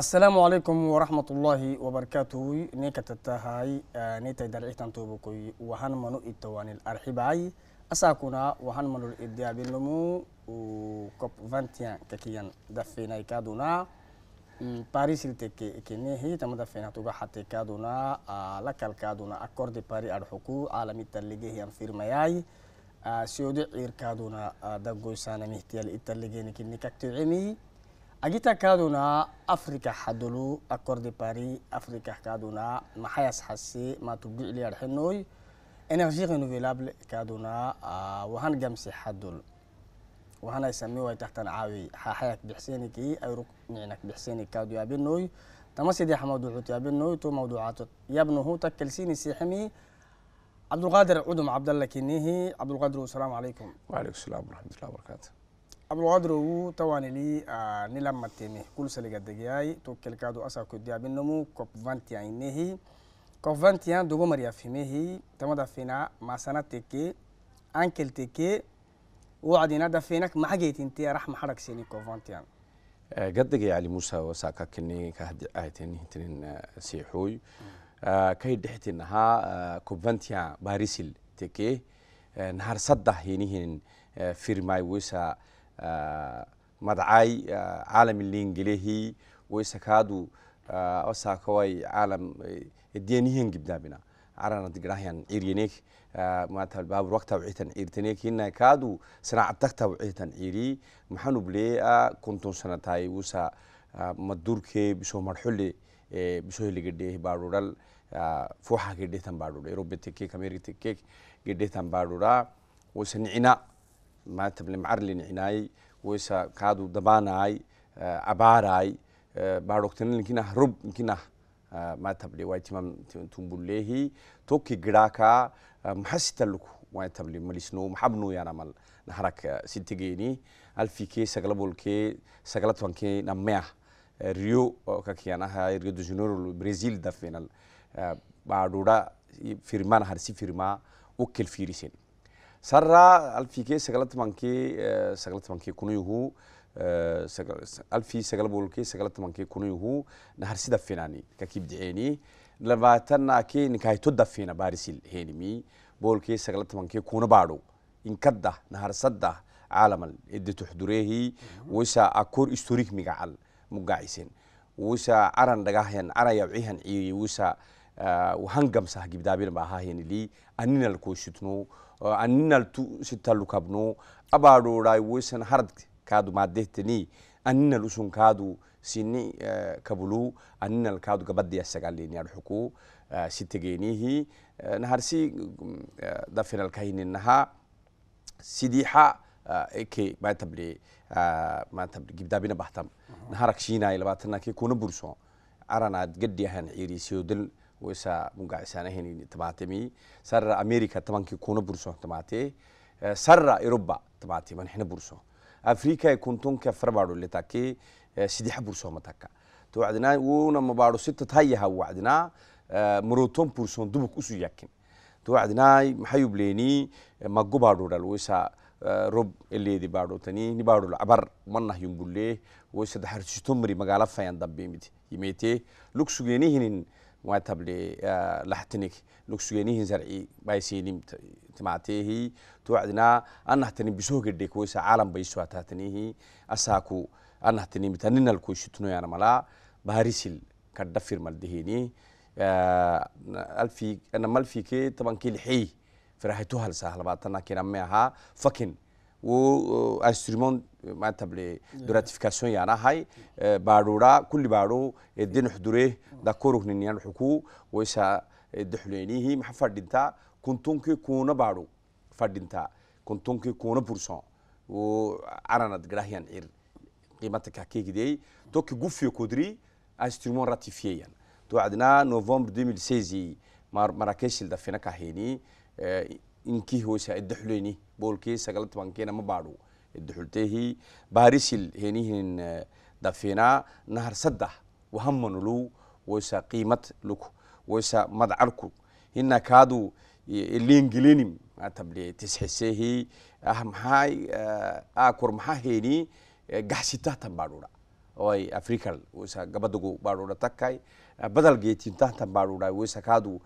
السلام عليكم ورحمة الله وبركاته نكتتهاي آه، نيتا درعيتان توبكوي وحن منو اتواني الارحباي أساكونا وحن منو الادياء بلمو وكوب فانتيان كاكيان دفينا كادونا باريس التكي اكينيهي تم دفينا توقع حتى كادونا آه، لكال كادونا اكورد باري الحكو عالمي تلقيه ينفرمياي آه، سيودي عير كادونا دقوي سانا مهتيال اتلقيني كنكاكتو عميه أجيتا كادونا أفريقيا حدلو أكورد باري أفريقيا كادونا ما حياس حسي ما تبدو إلي الحنوي إنرجي رينوفيلابل كادونا آه، وهان جمسي حدل وهنا يسميه تحت عاوي حاحيك بحسينك أي روك نعنك بحسينك كادو يا بنوي تمسي دي حمودو يا بنوي تو موضوعات يا بنو تكلسيني سيحمي عبد القادر عدم عبد الله كنيهي عبد القادر والسلام عليكم وعليكم السلام ورحمة الله وبركاته abulwadru tawanili nila mateme kul seligadegeyai to kelkado asa kodiabinomu cop 21 inehi cop 21 dogo maria fimehi tamada fina masana teke ankel teke وعدنا دفينك ما حقيت انت راح محرك سيني كوب 21 قد يا علي موسى وساكا كني كهد آيتين تنين سيحوي كي دحتنها كوبانتيا باريسل تكي نهار صدح ينهن فيرماي ويسا آه، مدعاي آه، عالم اللينجليهي ويسكادو أساكوي آه، عالم الدينيين جبنا عرنا تقراهن إيرينيك ما تباب الوقت وعيتن إيرتنيك هنا كادو صناعة تكتا وعيتن إيري محنو بلي كنتون سنتاي وسا مدوركي بشو مرحلي بشو اللي قديه بارورال فوحة قديه تنبارورا ربي تكيك أمريكي تكيك قديه تنبارورا وسنعنا maanta limcarlin cinaayey weysa kaadu dabaanaay abaaraay baadhogtanilinkina rub inkina maatabli waitimam tumbulehi toki giraaka maxasitaluku waitabli malisno maxabnu yanamal naharak sitigeeni alfikee sagalabolkee sagalatoankee namea rio kakianaha rio de janeiro brazil dafenal baadhura firmana harsi firmaa ukel fiirisen سرا ألفي آه، آه، سجل تمانكي سجل تمانكي كنويه ألفي سجل بولكي سجل تمانكي كنويه نهر سيدا فيناني ككيب دعيني لباتنا كي نكاي تودا فينا بارسيل هينمي بولكي سجل تمانكي كون بارو إن كده نهر سده عالما إدي تحضريه وسا أكور إستوريك مقعل مقاعسين وسا أران دقاهين أرا يوعيهن عيوي وسا آه، وهنقم ساحقب دابين باهاهين لي أننا لكو anninaltu sittalu kabno abaro rayuwoisan harad kadu madehteni anninal usun kadu sini kabulu anninal kadu gabaddi asagaleni arxuku sitegenihi naharsi dafinal kahininaha sidiixa eke maantabre maantabre gibdaabina bahtam naharak shiinaayi labaatanaki kuna burso aranaad gadhiyahan ciiriisiyodal ويسا مقع إسانا هني تبعتمي سر أمريكا طبعا كي كونا برسو تبعتي سر أوروبا تبعتي من حنا برسو أفريقيا يكون تونك فربارو اللي تاكي سيديح برسو متاكا توعدنا ونا مبارو ستة تهيها وعدنا مروتون برسون دبك أسو يكن توعدنا محيوب ليني مقو بارو دالويسا rob eleedi baadhotanii ni baadhol cabar mannahyun bullee woy saddex harjistomri magaala fayan dambe miti yimeetee lugsugeeni hinin واتبلي آه، لحتنك لكسوينيه زرعي بايسيني تماتيه توعدنا أن هتني بسوق الديكويس عالم بيسوا تهتنيه أساكو أن هتني متنين الكوشتنو يعني ملا بهاريسيل كدفير مالدهيني آه، ألفي أنا مالفي كي طبعا كي الحي فرحتوها لسهل بعد تنا كنا فكن وانسترومون معناتها براتيفيكاسيون يعني هاي بارورا اه، كل بارو الدين حضوريه دكورو هنيان حكو ويسا دحلينيه محفر دينتا كنتونكي كونا بارو فردينتا كنتونكي كونا بورسون وعرنت جراهيان إير قيمتك كيك دي توك غوفيو كودري انسترومون راتيفيي يعني توعدنا نوفمبر 2016 مراكش الدفينة كهيني inkii hoosa iddaxuleyni boolkii sagala tobankeena ma baadhu iddaxulteehii baarisil heenihin eh, dafinaa nahar saddah wahamanulu woysa qiimad luku woysa madcarku hina kaadu elengelenim eh, atable tisxiseehi ah maxaa eh, akur ah, maxaa heeni gaxsitah tan oy africal woysa gabadagu baadhuudha takkay badalgeetintantan baadhudhay waysa kaadu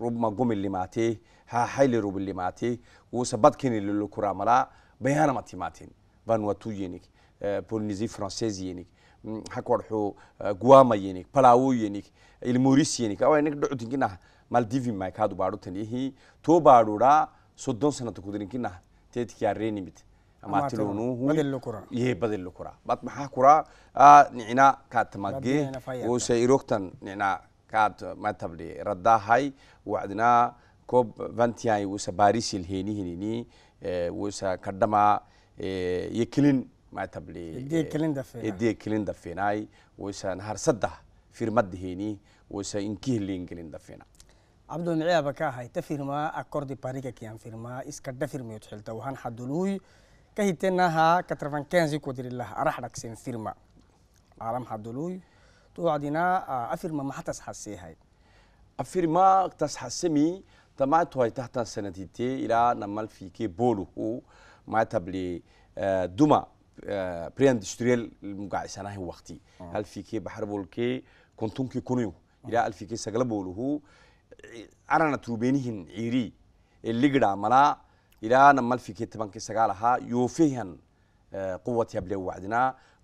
rubma gumi limaatee ha hayli rubi limaatee waysa badkini lulukura malaa bayanamati maatin banwatu yenik polynésie française yenik hakorxu guama yenik palawo yenik ilmoris yenik awainik dhucutinkina maldivi mai kaadu baadhutan ihi to baadhudhaa soddon sanata kudrinkinah teedkiyaa reenimit amaatilonuu yee badillu kura bat maxaa kuraa nicina kaad tamagee wuse irogtan nicina kaad matabli raddahay wacdinaa kob vantiyai wuse barisil heenihinini wuse kadhama yekelin matabli edee kelin dafeenai wuse naharsadda firmaddiheeni wuse inkihelin gelin dafeena abdul miciaba ka ahay ta firmaa akordi bariga kiyan firmaa iska dhafirmiyod xilta wahan xaduluuy كهتنها كترفان كنزي كودري الله أرحلك سين فيرما عالم حدلوي توعدنا آه، أفيرما ما حتس حسي هاي أفيرما تس حسمي تمعت هاي تحت سنديتي إلى نمال في كي بولو هو ما تبلي آه، دوما بري اندستريال مقع سنه وقتي آه. هل في كي بحر بول كي كنتم كي كونيو إلى كي سجل بولو هو أرانا تروبينهن عيري اللي قد عملا إلى نمال في كتبان كسجالها يوفيهن آه، قوة يبلي وعدنا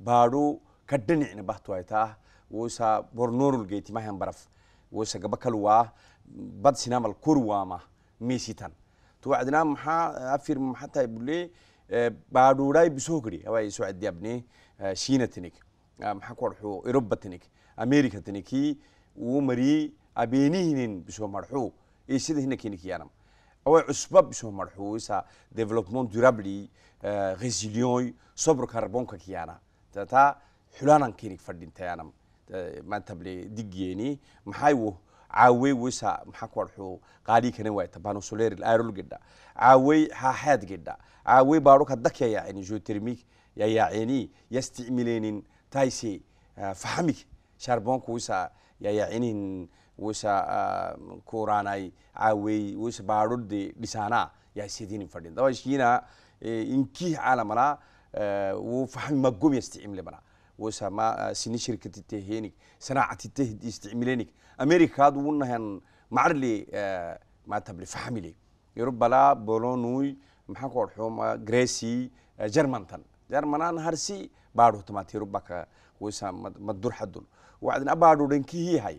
بارو كدني عن بحتويته وسا برنور الجيت ما هم برف وسا جبكلوا بد سنام الكروة ما ميسيتن توعدنا محا أفير محتى يبلي آه، بارو راي بسوقري أو يسوعد يبني آه، شينة تنك محا كورحو أوروبا تنك أمريكا تنكي ومري أبينيهن بسوا مرحو إيش هنا كينك يانم اوي عصبة بسم مرحوسة ديفلوبمون دورابلي ريزيليون صبر كربونك كيانا تا حلانا كينك فردين تيانا ما تبلي ديجيني محايوه caawey weysa maxaa ku arxuu qaadii kana waayta banusuleer aarol gedha caawey haaxaad gedha caawey baaruka dakya yaacini geotermic yayaacini yasticmileenin taise fahamik sharboonku weysa yayaacinin wusa ah, kuranai awey wusa barode dhisana ya sidini fadhin dawa shina eh, inki calamana eh, wu fahmi magom yasticimle mana wusa ma ah, sini shirkatite henig sanacatite isticmilenig amerikad wunahan macarli eh, matable fahmile yurubala bolonui maxaan ku odxuma greci germantan germanan harsi baadhutamati yurubaka wusa madurxadun wacdin abaadhudankihihay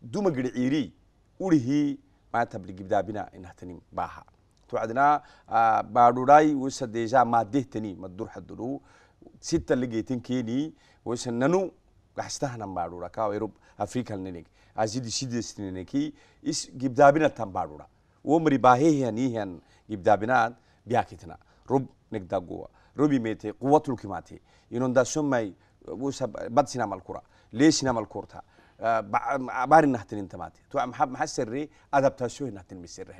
duma gidciiri urihii maatabligbdaabina inahtanim baaha توعدنا آه، باروراي وسديجا ما دهتني مدور حدلو ستة لقيتن كيني وسننو قحستهنا بارورا كا يروب أفريقيا لنيك أزيد سيد سنينكي إس جبدابنا تام بارورا ومري باهي هني هن جبدابنا بياكتنا رب نقدا قوة ربي ميتي قوة الكماتي ينون دا سمي وسب بدسنا مالكورا ليش نعمل كورتها baarin nahtin intamaati tu maxab maxaa sirri adaptaasyo hinahtin misirre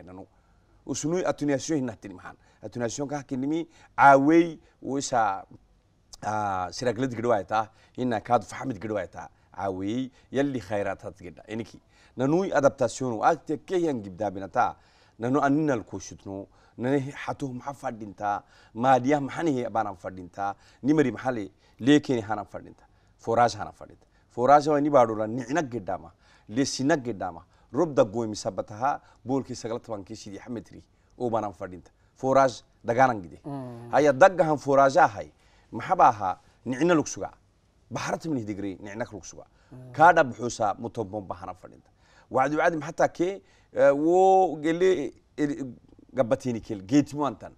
usunu atuniasyo hinahtin maxan atuniasyon kah kinimi caawey wisa siraglad gidhwaayta ina kaadu faxamid gidhwaayta caaweyey yalli khayraatad gidha iniki nanuy adaptasyonu agte keyan gibdaabinata nanu aninal kushutnu nani hatuh maxa fadhintaa maadiyah maxanihe baanan fadhintaa nimari maxale leekeni hanan fadhinta forage hanan fadhinta فوراجه ويني بارورا نعنا قدامه لسنا قدامه روب دقوي مسبتها بول كي سقلت بان كي سيدي حمتري او بانان فردينت فوراج دغانن قدي هيا دغهن فوراجا هاي محباها نعنا لوكسوغا بحرت من ديغري نعنا لوكسوغا كادا بحوسا متوبون بحنا فردينت وعد وعد حتى كي آه، و قال قبتيني كيل جيت مانتن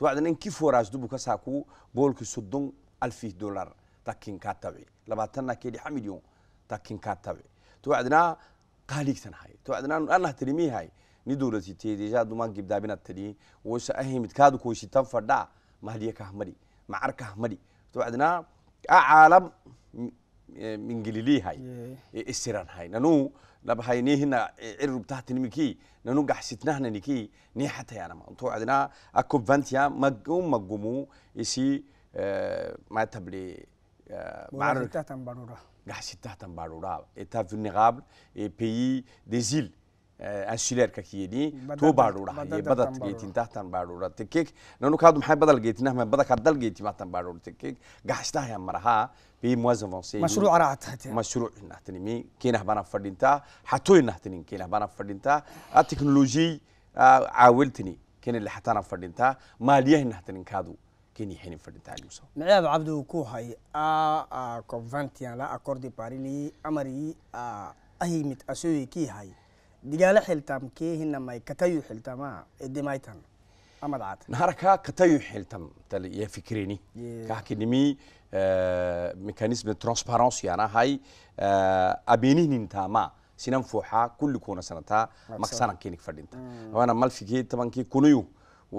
وعد ان كي فوراج دوبو كساكو بول كي 30 ألف دولار تكين كاتبي لما تنا كيدي حميديو تكين كاتبي توعدنا قاليك سنهاي توعدنا الله ترمي هاي ندورتي تيدي جا دوما جيب دابنا تدي وش أهم تكادو كوشي تنفردا ما هديك أحمدي معركة أحمدي توعدنا عالم من جليلي هاي السيران إيه. هاي نانو لبهاي نيهنا عرب تحت نمكي نانو قحسيتنا هنا نكي نيحتها أنا ما أنتو عدنا أكو فانتيا مقوم مقومو يسي آه، ما تبلي Euh, Maroc. Barura. État ah, vulnérable et pays des îles. انسولير ككيني تو بارورا هي بدت جيتين تحتن بارورا تكيك لانه كادو محي بدل جيتنا ما بدك عدل جيتي ما تن بارورا تكيك قحشتها يا مرها بي موازن فرنسي مشروع رعت مشروع نحتني مي كينا بنا فردينتا حتوي نحتني كينا بنا فردينتا التكنولوجي عاولتني كين اللي حتانا فردينتا ماليه نحتني كادو keni hinin fadhintaaluso nacaab cabdu ku hay a conventian la accordi parili amari ahimit asoyi ki hay digaala xiltam keehinamay katayu xiltama edimaytan amad cad naharka katayu xiltam tal ya fikreni kahkinimi mekanisme transparence yanahay abenihnintamaa sinan fuuxaa kulli kuna sanataa maksanan kenik fadhinta wana malfikee tabankii kunuyu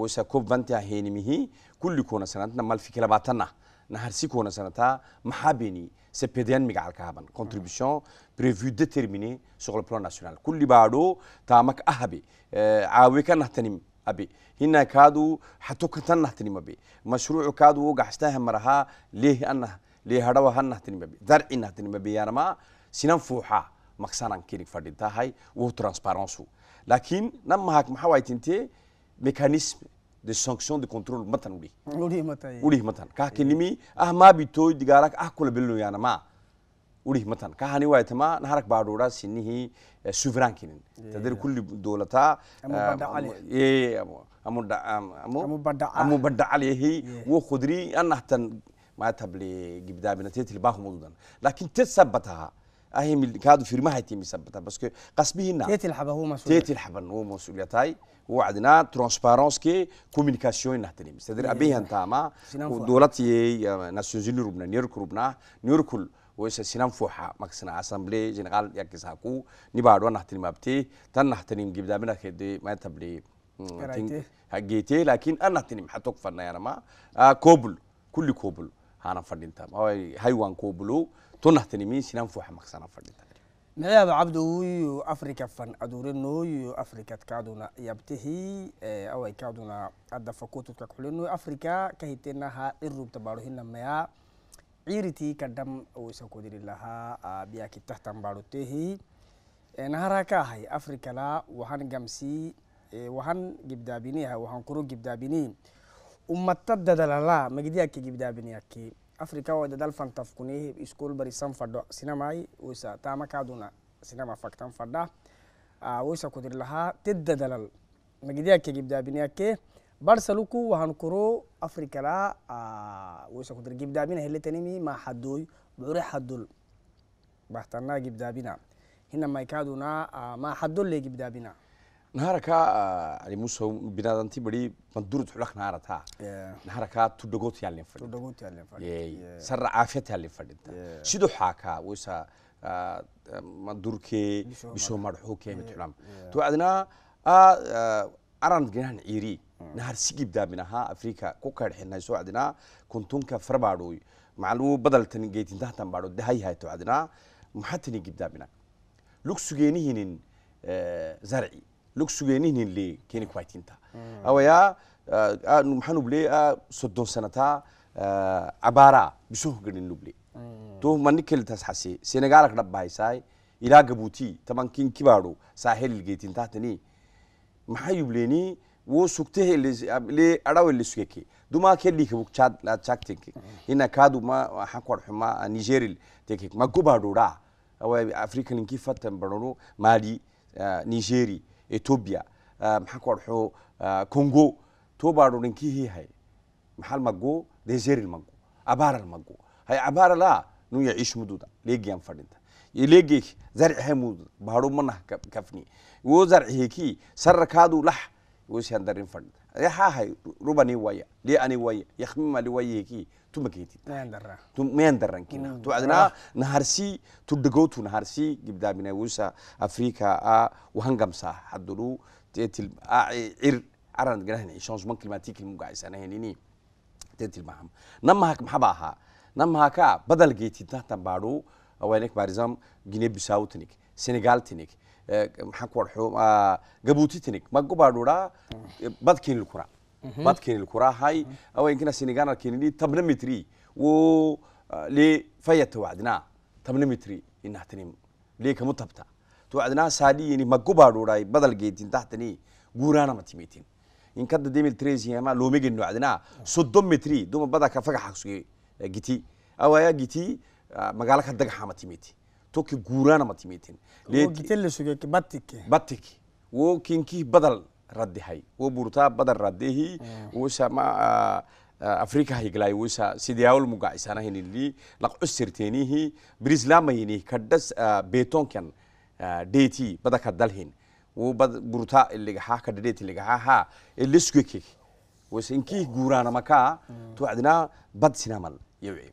وسكوب بنتي هيني مهي كل كونا سنتنا مال في كلا باتنا نهرسي كونا سنتا محابيني سبيديان مقع كابان contribution prévu déterminé sur le plan national كل بارو تامك أهبي آه، عاويك نهتنم أبي هنا كادو حتى كتن نهتنم أبي مشروع كادو وقعشتها مرها ليه أنه ليه هروا هن نهتنم أبي درع نهتنم أبي يا رما سنان فوحة مكسانا كيرك فردين تاهاي وهو ترانسبارانسو لكن نمهاك محاوي تنتي mécanisme de sanction de contrôle matan uli uli matan uli matan ka kinimi ah ma bito digarak ah kula bilno yana ma uli matan ka hani wa tama naharak baadora sinihi souverain kinin tadir kulli dawlata eh amu amu amu badda amu badda alayhi wo khudri anahtan ما تبلي قبدا بنتيت اللي باخو لكن تثبتها ahi milkaadu firmahay tiimisanbata parce que qasbihinna teeti lxaba huu masuuliya teeti lxaban wuu masuuliya tahay وعدنا ترانسبارانس كي كوميونيكاسيون نحترم سدر أبيه أنت إيه. أما دولت يي ناسيونزيل روبنا نيركو روبنا نيركو ويسا سينام فوحا مكسنا أسامبلي جنغال يكيس هاكو نبادو نحترم أبتي تن نحتني مجيب منا كده ما يتبلي هجيتي لكن أنا نحتني حتى فرنا يا رما آه، كوبل كل كوبل هانا فرنين تام هاي هاي وان كوبلو tunnahtani miisinan fuuxa africa fan aduurinoyu africad kaaduna yabtihii away kaaduna adda fakutudka kuxulinoy africa kahitenaha dhirrubta baaruhinamaya ciiritii kadham wisakodiri lahaa biyaki tahtan baarutehi naharakahay africa gamsi wahan gibdaabiniha wahan kuro gibdaabini ummata dadalala magidiyaki gibdaabiniyaki afrika da dal fanta fkune iskol bari san fadho sinamai wisa tama kaduna sinama faktan fadha wisa kudir laha tedda dalal magidiyake gibdabiniyake barsaluku wahan kuro afrika la wisa kudir gibdabina heletanimi ma hadoy bure hadul bahtana gibdabina hinamai kaduna ma hadol le gibdabina نهارك يعني موسى بنادم تبدي مدورة حلق نهارتها نهارك تدقوت يعلم فرد تدقوت يعلم فرد سر عافية يعلم فرد سيدو حاكا ويسا آه، مدور كي بشو مرحو كي متحلم تو عدنا آه، آه، أران جنان إيري نهار سيجيب دا منها أفريقيا كوكار حنا سو عدنا كنتونك فرباروي معلو بدل تنجيت انتهتن بارو ده هاي هاي تو عدنا محتني جيب دا منا لوك سجينيهن زرعي lug sugeynihnin le keeni kuhaytinta awaya maxanuble soddon sanata cabaara bisoh gadhin luble to manikeltas xase senegalak dhabbahaysaay ilaa gabuuti tamankin kibaadho saahelil geytintaatani maxaa yubleeni wo sugtehe le adhawe le sugeke duma kelli kabuk chad la chaktinke ina kadu ma hakwar huma nigeril tekek magubaadho dha awa african ki fatan barano mali nigeri uh, Ethiopia maxaan ku arko Congo toba dhurinkii hihay maxal mago deseril mago abaral mago hay abarala nu ya ish mududa leegiyan fadhinta leegii zarci hay mudud baharo manah kafni wo zarci heki sarakaadu lah wo siyan darin fadhinta ya ha hay rubani waya li ani waya yakhmima li wayeki tuma keetit meyan darrankina tu adna naharsi tu dhagotu naharsi gibdaamina wusa afrika a wahangamsa haduru tetil ir aran grahni changement climatique mugaaisana henini tetil maham namahak mahabaha namahaka badal geetit nahtan baadu awainek barizam guinea bissau tinik senegal tinik maxaan ku warxo gabuuti tinik ma gobaadhuudhaa badkiin lukura badkeni kurahay awankina sinigana kenidi tabna mitri wo le fayata wacdina tabna mitri inahtanim le kamu tabta to wacdina sadiyini magubadurai badal geetin tahtani guurana matimitin inkada demil tresiama loomegeno wacdina soddon mitri duma badaka fagaxasuge giti awaya giti magaala ka dagaxa matimiti toki guurana matimitin gite lesuge batike batike wo kinki badal raddihay waburtaa badan raddihi wasa ma afrika higlay wasa sidiyaawol mugacisanahinili laqcusirtenihi birislamayini kadhas betonkan deeti bada kadalhin wbad burta iligaha kadhadeet iligaha ha eliskuekek wasa inkih guuraanamakaa tuacdinaa bad sinamal yawci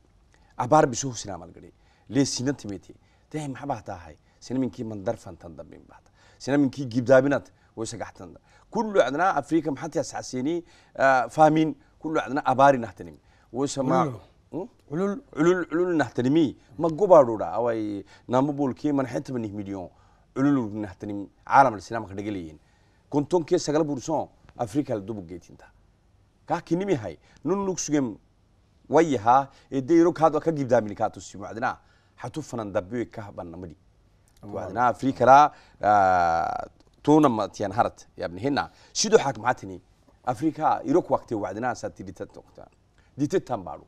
abaar bisuhu sinamal gadhe lee sinan timete tahi maxabahtahay sinaminkii mandar fantan dambin bahta sinaminkii gibdaabinat waysa gaxtanda كل عندنا افريقيا محتي اساسيني آه، فاهمين كل عندنا اباري نهتنم وسما علول علول علول نهتنمي ما قبارودا او نامو بولكي من حنت من مليون علول نهتنم عالم الاسلام كدغليين كنتون كي سغل بورسون افريقيا دوبو جيتينتا كا كنمي هاي نون لوكسغم ويها اديرو كادو كجيب دامين كاتو سيما عندنا حتوفنا ندبيو كهبنا مدي وعندنا افريقيا tuuna matiyan harat yabnihina sidoo xaq maatini afrika irok waqti wacdinaa satiritat toqta ditetan baalu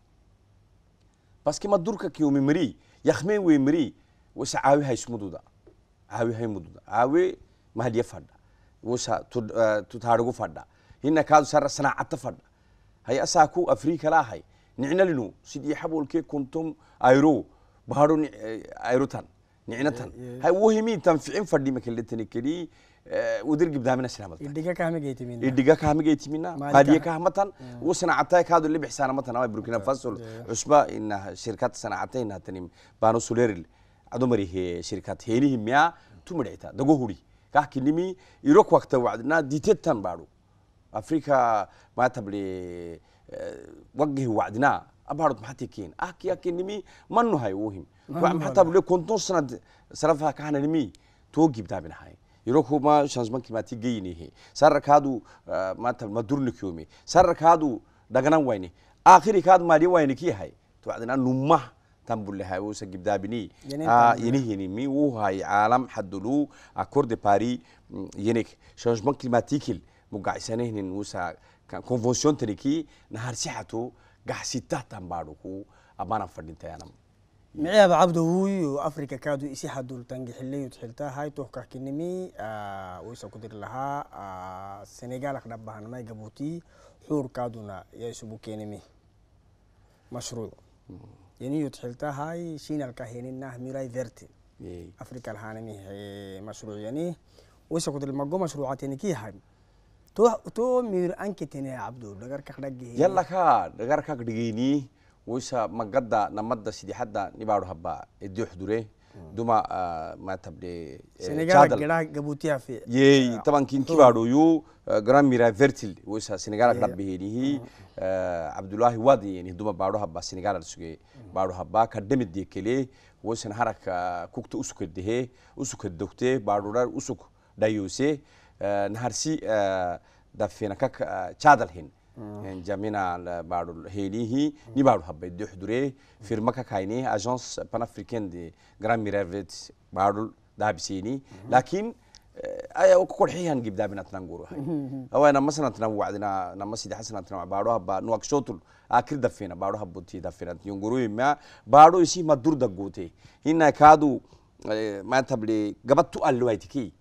baski ma durka kiyumi mari yakhme we mari wasa caawi hay smududa caawi hay mududa caawi mahadiya fadha wasa tutaarugu fadha hina kaadu sara sanaacata fadha hay asaaku afrika laahay nicnalinu sidii xabolkee kuntum ayro baadho ayrotan nicnatan hay wohimii tanficin fadhi makeletani kelii آه، ودرج بدها من السنة مثلا إديكا كام جيتي منا إديكا كام جيتي منا هذه كهمتن وصناعتها كادو اللي بحسنا مثلا ما بوركينا فاسو عشبة إن شركات صناعتها إنها تنيم بانو سوليرل عدو مريه شركات هيني يروكوما شانزمان كلماتي جينيه سر كادو آه، ما تل ما دورن كيومي سر كادو دعنا ويني آخر كاد ماري ويني كي هاي توعدنا نمه تنبول لها وسجب دابني آه يني يني مي وهاي عالم حدلو أكورد باري ينك شانزمان كلماتيكل مقاعسانه نوسا كان كونفنسيون تركي نهار سحته قحسيته تنبارو أبانا فردين تيانم miciaba cabdahuuyo africa kaadu isi hadultangi xiliyud xilta haytohkahkinimi wisa kudir lahaa senegalak dhabahan may gabuti xuur kaaduna yaisubu kenimi mashruuc yeniyud xilta hay shinalka heninah miray verte africa lahanimi mashruuc yani wisa kudir mago mashruucateniki hay to to mir ankitene cabdo dhagarkak dhaggehe yallaka dhagarkak dhigeyni ويسا مقدا نمدا سيدي حدا نبارو هبا اديو حضوري دوما آه، ما تبلي آه، سنغال غدا غبوتيا في يي طبعا كين كبارو يو جرام آه، ميرا فيرتيل ويسا سنغال غدا بهيني عبد الله وادي يعني دوما بارو هبا سنغال سوغي بارو هبا كدمد دي كلي ويسن حركه كوكتو اسوك دهي اسوك دوكتي بارو دار اسوك دايوسي نهارسي دافينا كك تشادل هين اه. يعني جمينا بارو هيليه ني بارو حبيت دي حضوري فيرما كايني اجانس بان افريكان دي جرام ميرفيت بارو دابسيني لكن ايا آه، آه، كورحيان جيب دابنا تنغورو هاي او انا مثلا تنوع دنا انا مسيد حسن تنوع بارو هبا نوك شوتل اكل دفينا بارو هبوتي دفينا ينغورو ما بارو يسي ما دور دغوتي هنا كادو ما تبلي قبطو الوايتكي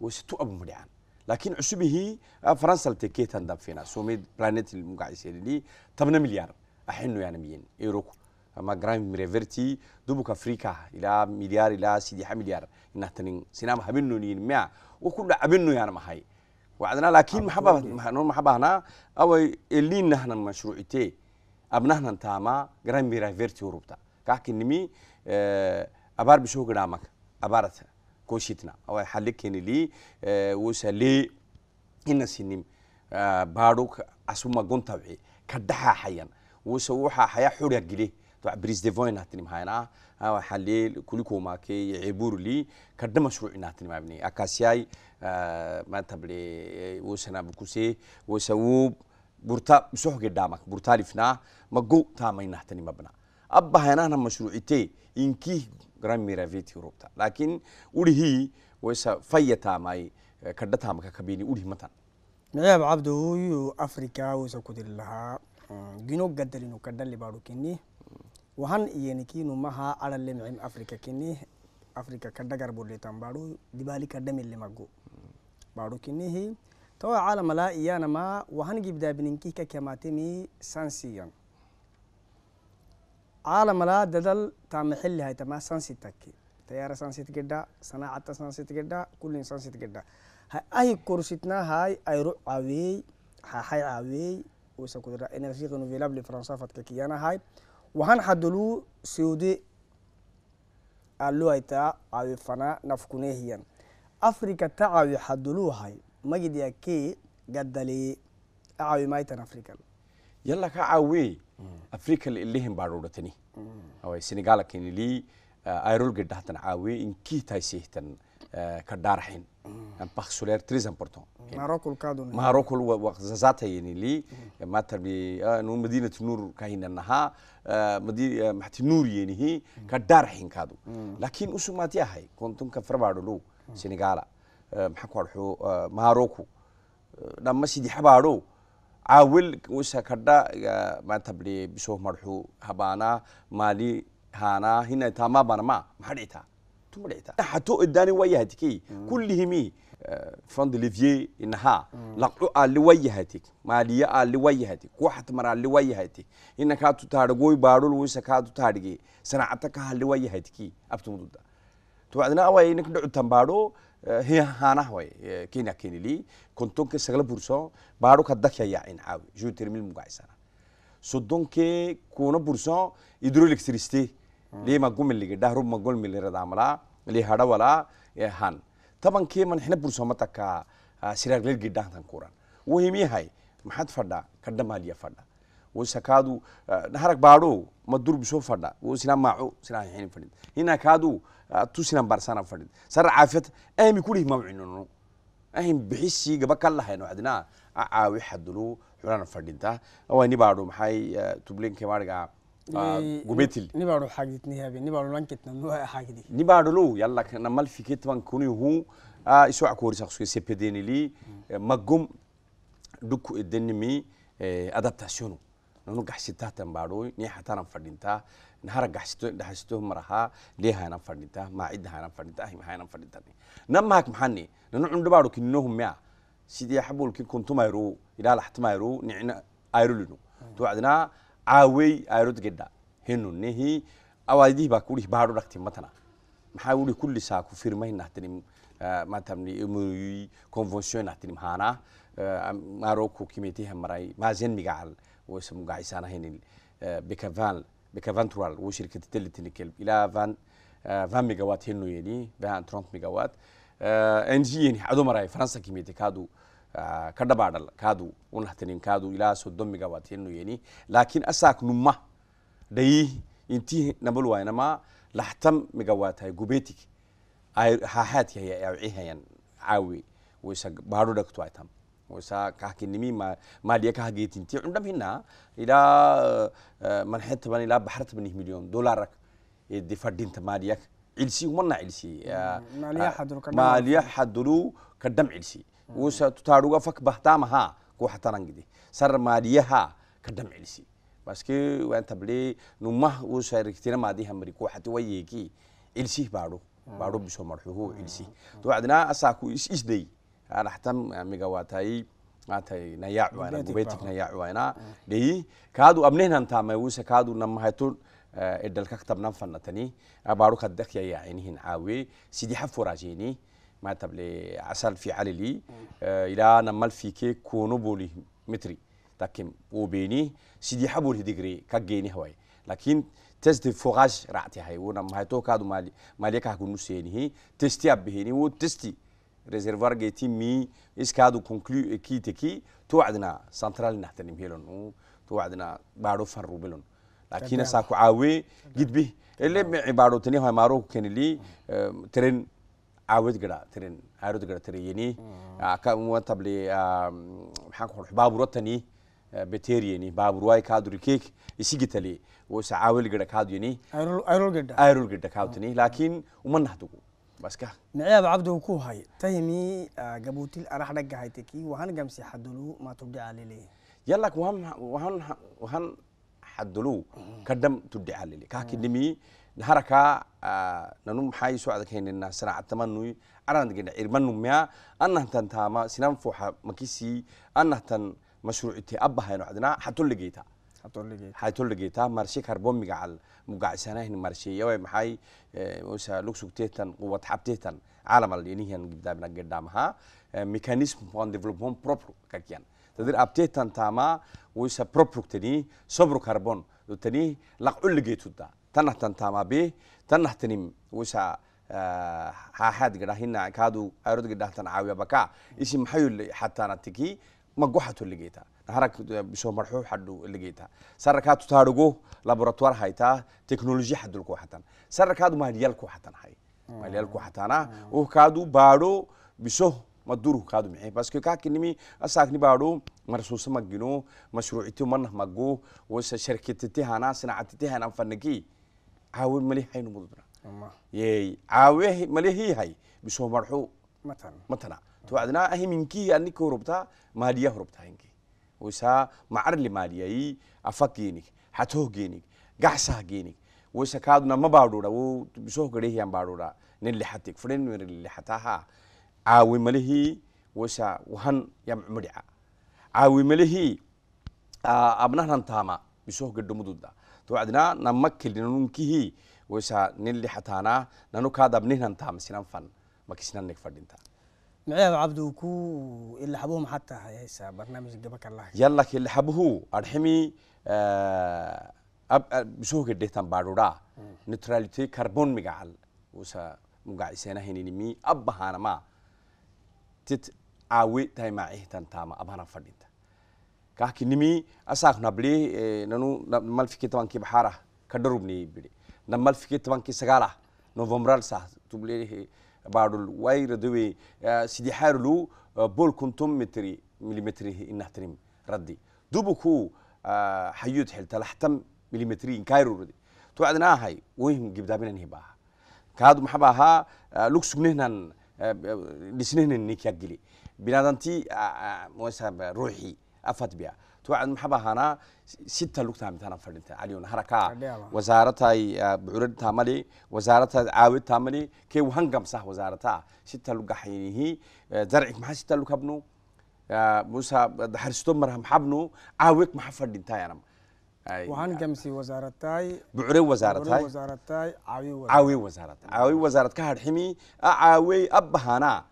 وستو ابو مدعان لكن عشبه آه، فرنسا التكيت هندب فينا سوميد بلانيت المقاعد سيدي يعني 8 مليار أحنو يعني مين إيروكو أما غرام مريفرتي دوبك أفريكا إلى مليار إلى سيدي حا مليار إنه تنين سينام هبنو نين ميع وكل عبنو يعني ما هاي وعدنا لكن محبا نور محبا هنا أو اللي نحن مشروعتي أبنهنا تاما غرام مريفرتي وربطا كاكي نمي آه، أبار بشوق رامك أبارتها koshitna awai halle kenili wosale ina sinim baruk asuma gontawi kadaha hayan wosa waxa haya xura gile to abris de voin atnim hayna awa halle kuliko ma ke iburli kadda mashru inatnim abni akasiyai ma table wosana bukuse wosawub burta suxu gedamak burtalifna mago tamainatnim abna abba hayna mashruite inki gramira viti urubta lakin urihii wesa fayatamai eh, kadhatamka kabini urihi matan nayab cabdu huyu africa wesa kudirilahaa mm, gino gadalinu kadhali baru kini wahan iyenikinu maha aralemcim africa kini africa kadhagar bulitan baru dibali kadhamilemago baru kinihi tawa calamalaa iyanama wahan gibdaabininkih kakemaatimi sansiyan ዓለምላ ደደል ታመሕል ሃይተማ ሳንሲት ታኪ ተያረ ሳንሲት ግዳ ሰናዓተ ሳንሲት ግዳ ኩልን ሳንሲት ግዳ ሃይ አይ ኮርሲትና ሃይ አይሩዕ ዓብይ ሃይ ዓብይ ወሰ ኩድራ ኤነርጂ ሪኖቬላብ ለፍራንሳ ፈትከ ክያና ሃይ ወሃን ሓድሉ ሲውዲ አሉ ኣይታ ዓዊፈና ናፍኩኔ ህየን አፍሪካ ታ ዓዊ ሓድሉ ሃይ መግድያኬ ገደሌ ዓዊ ማይተን አፍሪካል yalla ka caawe afrika la ilahin baadhuuratani away senegal kanili aerolged caawe inkii taysehtan ka dhaarxin impact solaire très nu madinatu nur kahinanaha maxti nur yanihi ka kaadu laakiin usumati ahay kontunka farbaadhulu senegala maxaa ku arxo maroko dhamma sidii caawil wisa kadha maantabli biso marxu habana mali hana hina tama banama maxadhicta tumadhicta hato idani wayahatikey kullihimi fond livier inaha laqcu ali wayahatik maliya ali wayahatik kuwaxat ali wayahatik hina kaatu taargoy baarul wisa kaatu taarge sanacata ka hali abtumududa tuwadna away nik dhucu tambaaro hiyahaanah way kina kenili kontonkee sagala burso baadhuka dakyayacin caawi geotermal mugacisana soddonkee kuna burso hydrolic siriste lima gumiliga dhahrub magolmiliradamala li hadhawala eh, han tabankee manxina burso mataka ah, siraarlelgi dhahntan kuran wahimiyahay maxad fadha kadhamaaliya fadha وسكادو نهارك بارو مدور بشو فردا وسنا معو سنا حين فرد هنا كادو تو سنا بارسانا فرد سر عافيت أهم كله ما بعينه أهم بحسي قبل كله هنا عدنا عاوي حدلو حلان فردين تا أو نبارو محي تبلين كمارجا آه، قبيتل نبارو حاجتني هبي نبارو لانكتنا نوع حاجتي نبارو لو يلا كنا مال في كتبان كوني هو إسوا آه، كوري شخص كي سبديني لي مقوم دكو الدنمي آه، أدابتاسيونو نحن قحشتا تنباروي ني حتى نفرنتا نهار قحشتا دحشتا مرها لي هاي نفرنتا ما عيد هاي نفرنتا هي هاي نفرنتا نم هاك محني نحن عند بارو كنهم ميا سيدي حبول كي كنتو ما يرو الى لحت ما يرو نعنا ايرو توعدنا عاوي ايرو جدا هنو نهي اوايدي باكوري بارو راكتي متنا محاولي كل ساكو فيرمه نحتني آه، ما تمني امري كونفونسيون نحتني مهانا آه، ماروكو كيميتي هم راي ما زين ميغال واسم قاعسان هين آه، بكفان بكفانترال وشركة تيلتنيكل إلى فان آه، فان ميجاوات هينو يلي يعني، فان ترونت ميجاوات آه، إن جي عدو يعني مراي يعني فرنسا كيميتي كادو كدبادل كادو ونحتنين كادو إلى سودون ميجاوات هينو يلي لكن أساك نما دي انتي نبلوا إنما لحتم ميجاوات هاي قبيتك هاحات هي عوي ويسا بارو دكتو ايتام وسا كحكنمي ما ما ديك حاجيتين تي عندهم هنا إلى آه، منحت بني لا بحرت بني مليون دولارك دي فردين تماريك إلسي ومنا إلسي ماليا حدلو ماليا حدلو كدم إلسي وسا تتاروغا فك ها كو حتى رنجدي سر ها كدم إلسي كي وانت بلي نمه وسا ركتنا ما دي همري كو حتى ويكي إلسي بارو بارو بسو مرحوه إلسي تو عدنا أساكو إيش إس دي أنا حتم يعني مجاواتي ماتي نيع وانا بيتك نيع وانا آه. دي كادو أبنين أنت ما يوسف كادو نم هاتون آه، إدلك كتب نم فنتني أبارك الدك يا يعني هن عاوي سيدي حفر عجيني ما تبلي عسل في علي لي آه، إلى نمل في كي كونو بولي متري لكن وبيني سيدي حبول هدغري كجيني هواي لكن تست فوغاش راتي هاي ونم هاتو كادو مالي مالي كاكو نسيني تستي أبهيني وتستي ريزيرفار جيتي مي اسكادو كونكلو كي تكي توعدنا سنترال نحتنم هيلون توعدنا بارو فروبلون لكن ساكو عاوي جد به اللي بعبارو تني هاي مارو كان لي ترين عاود قرا ترين عاود قرا تريني كم وتبلي حق بابور رتني بتيريني باب رواي كادو ركيك يسيجي تلي وسعاول قرا كادو يني ايرول قرا ايرول قرا كادو تاني لكن ومن نحتوه بسكه نعيب عبدو كوهاي تهمي آه، قبوتيل أنا حدق هايتكي وهن قمسي حدلو ما تبدي عليه يلا وهن وهن وهن حدلو كدم تبدي لي كاكي دمي الحركة آه، ننوم حي سو عدك هين الناس سنة عتمنوي أنا نتقن إرمنو ميا أنا تن تاما سنام فوحة مكيسي أنا تن مشروع تي أبها هينو عدنا حتول لقيتها xaatolligeeta marshe karbomiga cal mugacsanaahin marsheyawe maxay osa lugsugteetan quwad xabteetan calamal yenihian gibdaabna gedhamaha mechanism on development propre kakian tadir abteetan tama osa proprugtani sobro carbon tani laqulligeetuda tanahtan tamabe tanahtanim osa haaxaad gedhahina kaadu aarod gedhahtan caawiyabaka isi maxayul xataanatiki magoxatolligeeta harag bisoo marxuu xadhu ligeeta sarakaad tutaadhugu laboratoar haytaa teknoloji xadulku hatan sarakaadu mahliyalku hatan hay mahliyalku hatana uhkaadu baadho biso maduru kaadu mixi parce que kakinimi asaakni baadho marsuusa magino mashruuciti manah magu wasa sharkititi hana sinacatiti hanan fanaki caawe mali haynu mudubna yey caawe mali hihay bisoo marxu matana matana to adna ahiminki anni korobta mahliya horobta hinki waysaa macarli maaliyay afageenig hatohgeenig gaxsahgeenig waysa ma baadhuda wo bisohgarehiyan baadhuda nelixatig fudhenwenlilixataha caawi malihii wahan yamcmudhica caawi malihii abnahnan taama bisohgadhumududa towacdina nama nanu kaadabnihnan sinan fan makisnanig fadhinta معيه عبدو كو اللي حبوهم حتى هيسا برنامج جبك الله يلا اللي حبوه أرحمي آه أب بشوه كده إيه تنبارورا نتراليتي كربون مقعل وسا مقعسينا هنينمي أبهانا ما تت عاوي تايما إهتن تاما أبهانا فردين كاكي نمي أساق نبلي آه، ننو نمال فيكي تبانكي بحارة كدروبني بلي نمال فيكي تبانكي سغالة نوفمبرال سا تبلي baadhul wayradawe sidii xaarulu bol kontometri milimetrihi inahtarim raddi dubuku hayud xilta laxtam milimetri inkairurudi tuwacdina ahay wahim gibdaabinanihi baaha kaadu maxaa baahaa lugsugnehnaan dhisnehnan nikyagili binaadanti ruuxi afat biya توعد محبه هنا ستة لقطة مثلا فردت عليون حركة وزارة آه، بعرض تاملي وزارة عاود تاملي كي وهنجم صح وزارة ستة لقطة حينه آه، زرعك مع ستة لقطة بنو آه، موسى حرستم مرهم حبنو عاوك يا رم أنا وهنجمسي وزارتاي بعري وزارتاي وزارتاي عاوي وزارت عاوي وزارت عاوي وزارت كهر حمي عاوي أبهانا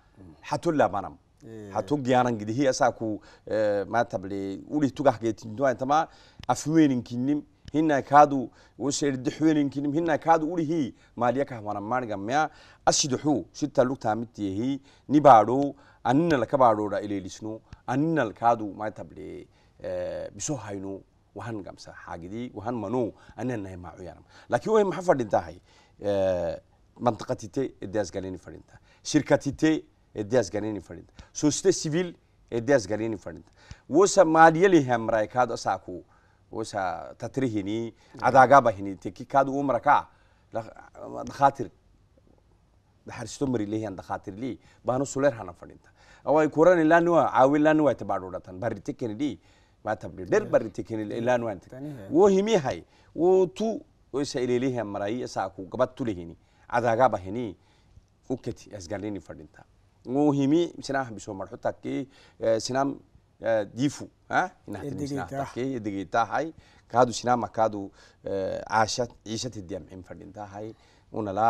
حتولا بنام Eh. hatugianan gidihi asaaku eh, maatable uli tugahgeetintoa intama afweninkinim hina kaadu woseri dixweninkinim hina kaadu ulihi maaliyakahwana maaniga mea asidoxu sirta lugtaamitiyahi nibaadho aninal kabaadhoodha eleelisno aninal kaadu maatable eh, biso hayno wahan gamsa xaagidi wahan mano ananahay maacuyanam laakiin way maxa fadhintahay mandaqatite edaasgaleni fadhinta shirkatite ادیاس گنینی فرید سوسته سیویل ادیاس گنینی فرید وسا مالیلی هم رای کاد اساکو وسا تطریحنی عداقا بهنی تکی کاد عمر کا خاطر دحرستمري ليه عند خاطر لي بانو سولر هنا فرينتا او اي كوران لانوا عاوي لانوا تبادو دتن بريتكن دي ما تبدي در بريتكن لانوا انت و هيمي هاي و تو ويسالي ليه مراي ساكو غبطو لهني عذاغا بهني وكتي اسغاليني فرينتا nguhimi sinah biso marxu takki sinam difu ha inahtin sinah takki yedigita hay kaadu sinama kaadu aashat iishat diam in fadinta hay unala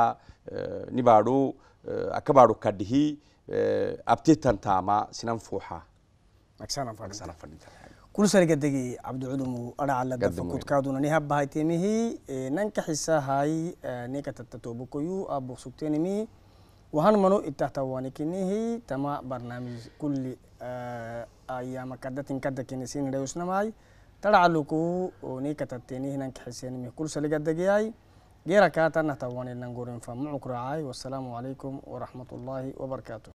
nibaadu akabaadu kadhihi abtitan tama sinam fuha aksana fadinta aksana fadinta كل سنة قدقي عبد العلوم أرى على دفقود كادونا نها بهاي تيمي ننكحسها هاي نيكا تتوبكو يو أبو سكتيني مي وهن منو التهتواني كنيه تما برنامج كل آه، أيام كدت كده تنكده كنسين ريوسنا معي ترعلوكو ونيكتتيني هنا كحسين مي كل سلقة دقياي غير كاتا نتواني ننقورين فمعك رعاي والسلام عليكم ورحمة الله وبركاته